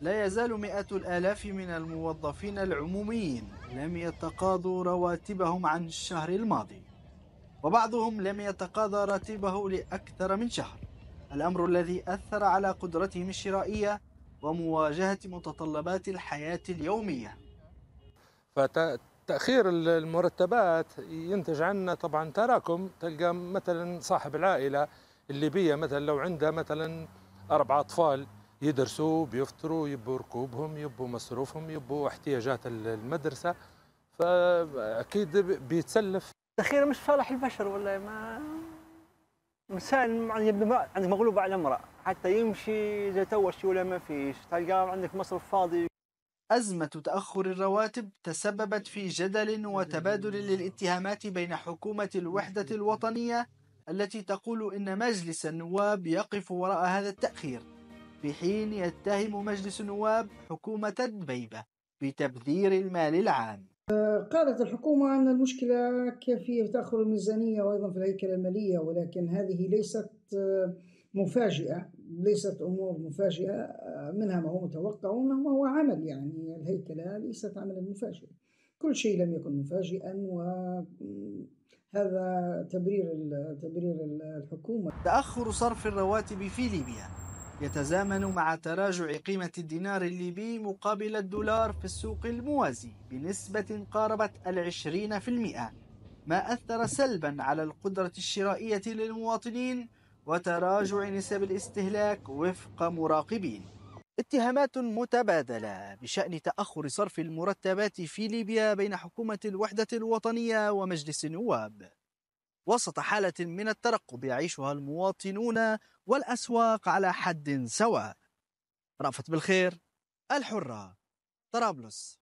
لا يزال مئات الآلاف من الموظفين العموميين لم يتقاضوا رواتبهم عن الشهر الماضي وبعضهم لم يتقاضى راتبه لأكثر من شهر الأمر الذي أثر على قدرتهم الشرائية ومواجهة متطلبات الحياة اليومية فتأخير المرتبات ينتج عنا طبعا تراكم تلقى مثلا صاحب العائلة الليبية مثلا لو عنده مثلا أربع أطفال يدرسوا بيفطروا يبوا ركوبهم يبوا مصروفهم يبوا احتياجات المدرسه فاكيد بيتسلف الاخير مش صالح البشر والله ما انسان يعني عندك مغلوبة على امراه حتى يمشي اذا تو شي ولا ما فيش تلقى عندك مصرف فاضي أزمة تأخر الرواتب تسببت في جدل وتبادل للاتهامات بين حكومة الوحدة الوطنية التي تقول إن مجلس النواب يقف وراء هذا التأخير في حين يتهم مجلس النواب حكومة دبيبة بتبذير المال العام قالت الحكومة أن المشكلة كيفية تأخر الميزانية وأيضا في الهيكلة المالية ولكن هذه ليست مفاجئة ليست أمور مفاجئة منها ما هو متوقع ومنها ما هو عمل يعني الهيكلة ليست عملا مفاجئا كل شيء لم يكن مفاجئا وهذا تبرير تبرير الحكومة تأخر صرف الرواتب في ليبيا يتزامن مع تراجع قيمة الدينار الليبي مقابل الدولار في السوق الموازي بنسبة قاربت العشرين في المئة ما أثر سلبا على القدرة الشرائية للمواطنين وتراجع نسب الاستهلاك وفق مراقبين اتهامات متبادلة بشأن تأخر صرف المرتبات في ليبيا بين حكومة الوحدة الوطنية ومجلس النواب وسط حالة من الترقب يعيشها المواطنون والأسواق على حد سواء رأفت بالخير الحرة طرابلس